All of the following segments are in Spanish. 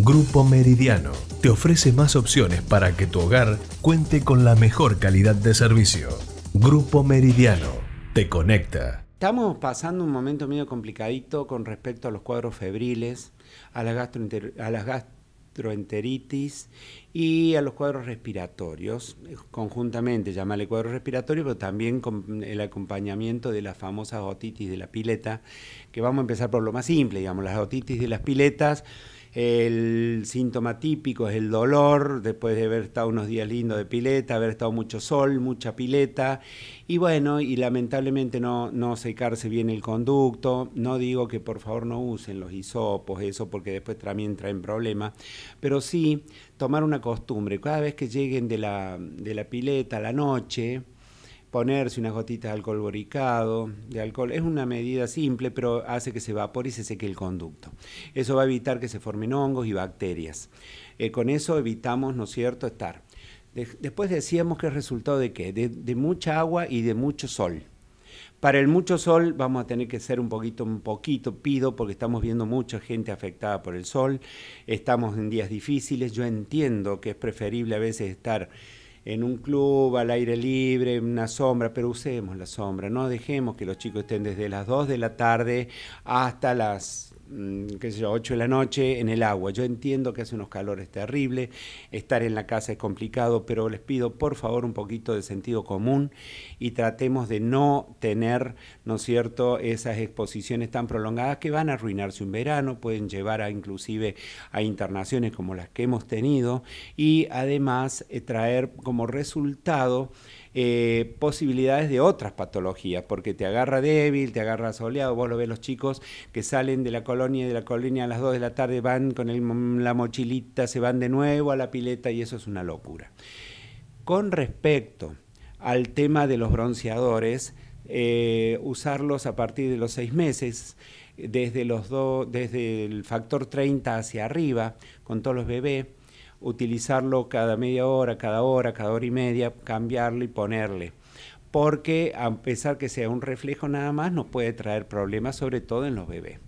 Grupo Meridiano te ofrece más opciones para que tu hogar cuente con la mejor calidad de servicio. Grupo Meridiano te conecta. Estamos pasando un momento medio complicadito con respecto a los cuadros febriles, a las, gastroenteritis y a los cuadros respiratorios. Eh, conjuntamente, el cuadro respiratorios, pero también con el acompañamiento de las famosas otitis de la pileta, que vamos a empezar por lo más simple, digamos, las otitis de las piletas el síntoma típico es el dolor, después de haber estado unos días lindos de pileta, haber estado mucho sol, mucha pileta, y bueno, y lamentablemente no, secarse bien el conducto. No digo que por favor no usen los hisopos, eso, porque después también traen problemas, pero sí tomar una costumbre. Cada vez que lleguen de la, de la pileta a la noche, ponerse unas gotitas de alcohol boricado, de alcohol. Es una medida simple, pero hace que se evapore y se seque el conducto. Eso va a evitar que se formen hongos y bacterias. Eh, con eso evitamos, ¿no es cierto?, estar. después decíamos que es resultado de qué? de, mucha agua y de mucho sol. Para el mucho sol vamos a tener que ser un poquito, un poquito pido, porque estamos viendo mucha gente afectada por el sol, estamos en días difíciles, yo entiendo que es preferible a veces estar en un club al aire libre, en una sombra, pero usemos la sombra, no dejemos que los chicos estén desde las 2 de la tarde hasta las Mm, qué sé yo, 8 de la noche en el agua. Yo entiendo que hace unos calores terribles, estar en la casa es complicado, pero les pido por favor un poquito de sentido común y tratemos de no tener, ¿no es cierto?, esas exposiciones tan prolongadas que van a arruinarse un verano, pueden llevar a inclusive a internaciones como las que hemos tenido y además eh, traer como resultado eh, posibilidades de otras patologías, porque te agarra débil, te agarra soleado, vos lo ves los chicos que salen de la colonia y de la colonia a las 2 de la tarde van con la mochilita, se van de nuevo a la pileta y eso es una locura. Con respecto al tema de los bronceadores, eh, usarlos a partir de los seis meses, desde, los desde el factor 30 hacia arriba, con todos los bebés utilizarlo cada media hora, cada hora, cada hora y media, cambiarlo y ponerle. Porque a pesar que sea un reflejo nada más, nos puede traer problemas, sobre todo en los bebés.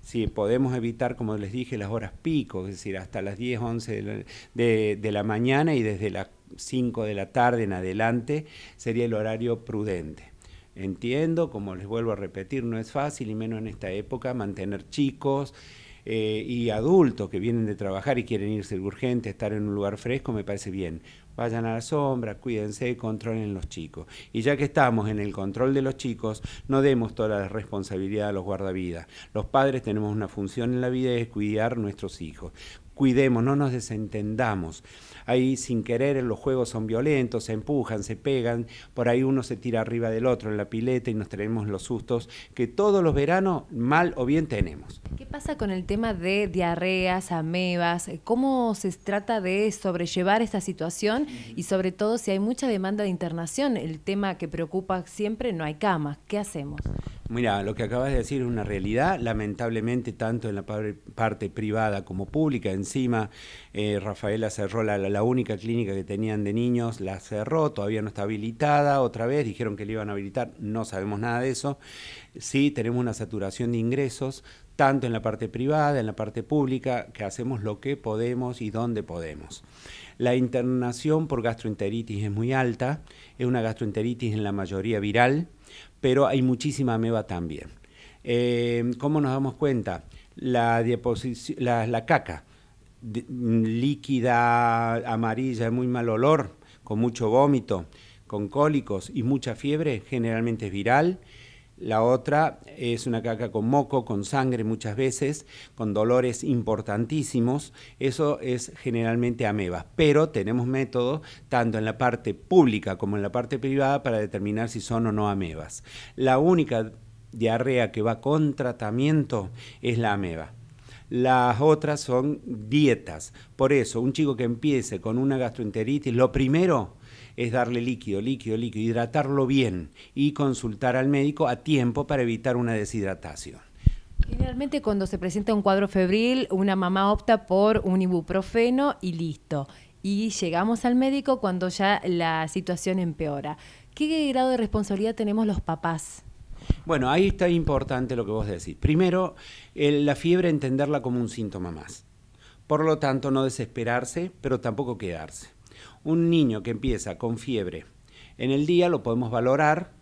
Si podemos evitar, como les dije, las horas pico, es decir, hasta las 10, 11 de la, de, de la mañana y desde las 5 de la tarde en adelante, sería el horario prudente. Entiendo, como les vuelvo a repetir, no es fácil y menos en esta época mantener chicos, eh, y adultos que vienen de trabajar y quieren irse urgente, estar en un lugar fresco, me parece bien vayan a la sombra, cuídense y controlen los chicos. Y ya que estamos en el control de los chicos, no demos toda la responsabilidad a los guardavidas. Los padres tenemos una función en la vida es cuidar nuestros hijos. Cuidemos, no nos desentendamos. Ahí sin querer los juegos son violentos, se empujan, se pegan, por ahí uno se tira arriba del otro en la pileta y nos tenemos los sustos que todos los veranos mal o bien tenemos. ¿Qué pasa con el tema de diarreas, amebas? ¿Cómo se trata de sobrellevar esta situación y sobre todo si hay mucha demanda de internación, el tema que preocupa siempre, no hay camas. ¿Qué hacemos? Mira, lo que acabas de decir es una realidad, lamentablemente tanto en la parte privada como pública. Encima, eh, Rafaela cerró la, la, única clínica que tenían de niños, la cerró, todavía no está habilitada, otra vez dijeron que le iban a habilitar, no sabemos nada de eso. Sí, tenemos una saturación de ingresos, tanto en la parte privada, en la parte pública, que hacemos lo que podemos y donde podemos. La internación por gastroenteritis es muy alta, es una gastroenteritis en la mayoría viral, pero hay muchísima ameba también. Eh, ¿Cómo nos damos cuenta? La, caca mm, líquida, amarilla, muy mal olor, con mucho vómito, con cólicos y mucha fiebre, generalmente es viral la otra es una caca con moco, con sangre muchas veces, con dolores importantísimos. Eso es generalmente amebas. Pero tenemos métodos, tanto en la parte pública como en la parte privada, para determinar si son o no amebas. La única diarrea que va con tratamiento es la ameba. Las otras son dietas. Por eso, un chico que empiece con una gastroenteritis, lo primero es darle líquido, líquido, líquido, hidratarlo bien y consultar al médico a tiempo para evitar una deshidratación. Generalmente cuando se presenta un cuadro febril, una mamá opta por un ibuprofeno y listo. Y llegamos al médico cuando ya la situación empeora. ¿Qué grado de responsabilidad tenemos los papás? Bueno, ahí está importante lo que vos decís. Primero, la fiebre entenderla como un síntoma más. Por lo tanto, no desesperarse, pero tampoco quedarse. Un niño que empieza con fiebre en el día lo podemos valorar,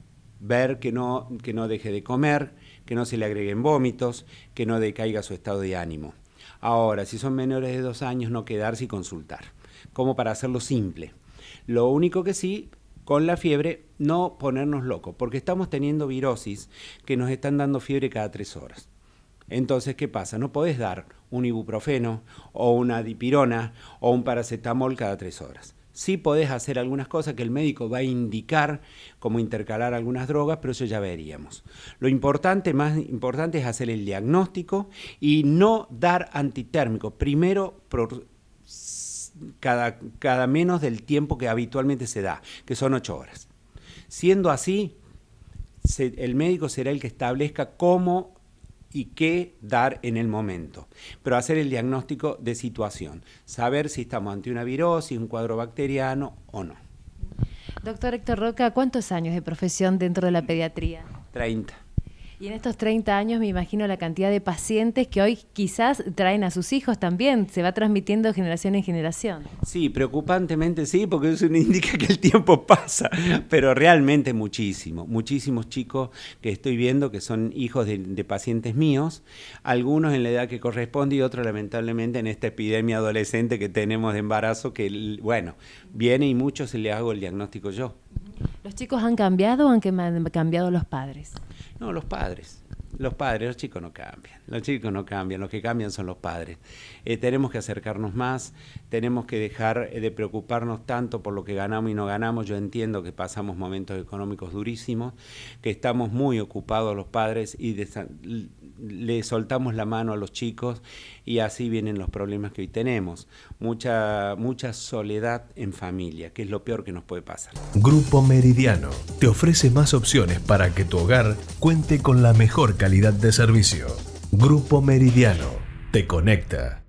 ver que no, que no deje de comer, que no se le agreguen vómitos, que no decaiga su estado de ánimo. Ahora, si son menores de dos años, no quedarse y consultar, como para hacerlo simple. Lo único que sí, con la fiebre, no ponernos locos, porque estamos teniendo virosis que nos están dando fiebre cada tres horas. Entonces, ¿qué pasa? No podés dar un ibuprofeno o una dipirona o un paracetamol cada tres horas. Sí podés hacer algunas cosas que el médico va a indicar, como intercalar algunas drogas, pero eso ya veríamos. Lo importante, más importante es hacer el diagnóstico y no dar antitérmico. Primero, cada, cada menos del tiempo que habitualmente se da, que son ocho horas. Siendo así, el médico será el que establezca cómo y qué dar en el momento, pero hacer el diagnóstico de situación, saber si estamos ante una virosis, un cuadro bacteriano o no. Doctor Héctor Roca, ¿cuántos años de profesión dentro de la pediatría? Treinta. Y en estos 30 años me imagino la cantidad de pacientes que hoy quizás traen a sus hijos también, se va transmitiendo generación en generación. Sí, preocupantemente sí, porque eso indica que el tiempo pasa, pero realmente muchísimo, muchísimos chicos que estoy viendo que son hijos de, pacientes míos, algunos en la edad que corresponde y otros lamentablemente en esta epidemia adolescente que tenemos de embarazo que, bueno, viene y muchos se le hago el diagnóstico yo. ¿Los chicos han cambiado o han cambiado los padres? No, los padres. Los padres, los chicos no cambian, los chicos no cambian, los que cambian son los padres. Eh, tenemos que acercarnos más, tenemos que dejar eh, de preocuparnos tanto por lo que ganamos y no ganamos. Yo entiendo que pasamos momentos económicos durísimos, que estamos muy ocupados los padres y de le soltamos la mano a los chicos y así vienen los problemas que hoy tenemos. Mucha, mucha soledad en familia, que es lo peor que nos puede pasar. Grupo Meridiano te ofrece más opciones para que tu hogar cuente con la mejor calidad de servicio. Grupo Meridiano te conecta.